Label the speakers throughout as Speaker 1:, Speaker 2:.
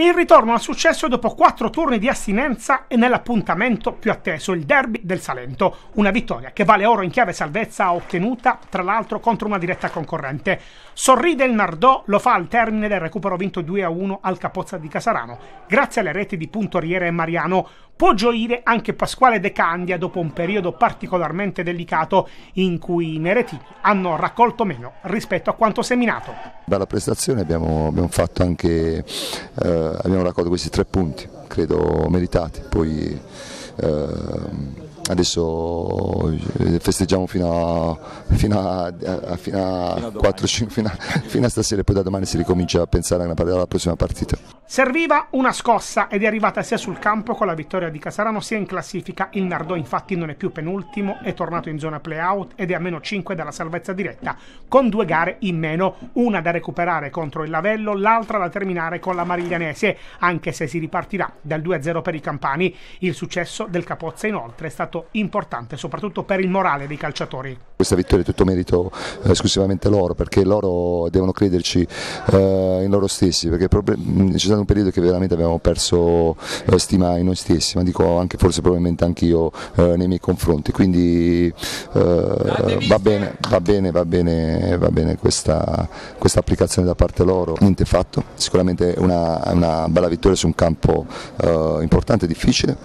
Speaker 1: Il ritorno al successo dopo quattro turni di astinenza e nell'appuntamento più atteso, il derby del Salento. Una vittoria che vale oro in chiave salvezza ottenuta, tra l'altro, contro una diretta concorrente. Sorride il Nardò, lo fa al termine del recupero vinto 2-1 al Capozza di Casarano, grazie alle reti di Puntoriere e Mariano può gioire anche Pasquale De Candia dopo un periodo particolarmente delicato in cui i neretini hanno raccolto meno rispetto a quanto seminato.
Speaker 2: Dalla prestazione abbiamo, abbiamo fatto anche, eh, abbiamo raccolto questi tre punti, credo meritati, poi eh, adesso eh, festeggiamo fino a, fino a, fino a, fino a 4, 5, fino a stasera e poi da domani si ricomincia a pensare alla prossima partita.
Speaker 1: Serviva una scossa ed è arrivata sia sul campo con la vittoria di Casarano sia in classifica. Il Nardò infatti non è più penultimo, è tornato in zona playout ed è a meno 5 dalla salvezza diretta, con due gare in meno, una da recuperare contro il Lavello, l'altra da terminare con la Mariglianese, anche se si ripartirà dal 2-0 per i campani. Il successo del Capozza inoltre è stato importante, soprattutto per il morale dei calciatori.
Speaker 2: Questa vittoria è tutto merito eh, esclusivamente loro, perché loro devono crederci eh, in loro stessi, perché ci sono stato un periodo che veramente abbiamo perso eh, stima in noi stessi, ma dico anche forse probabilmente anch'io eh, nei miei confronti, quindi eh, va bene, va bene, va bene, va bene questa, questa, applicazione da parte loro, niente fatto, sicuramente una, una bella vittoria su un campo eh, importante e difficile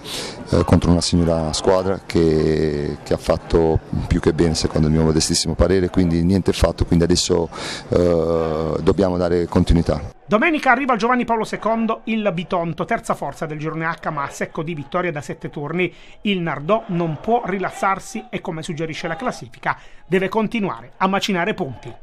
Speaker 2: eh, contro una signora squadra che, che, ha fatto più che bene secondo il mio modestissimo parere, quindi niente fatto, quindi adesso dobbiamo dare continuità.
Speaker 1: Domenica arriva Giovanni Paolo II il Bitonto, terza forza del girone H ma a secco di vittoria da sette turni. Il Nardò non può rilassarsi e come suggerisce la classifica deve continuare a macinare punti.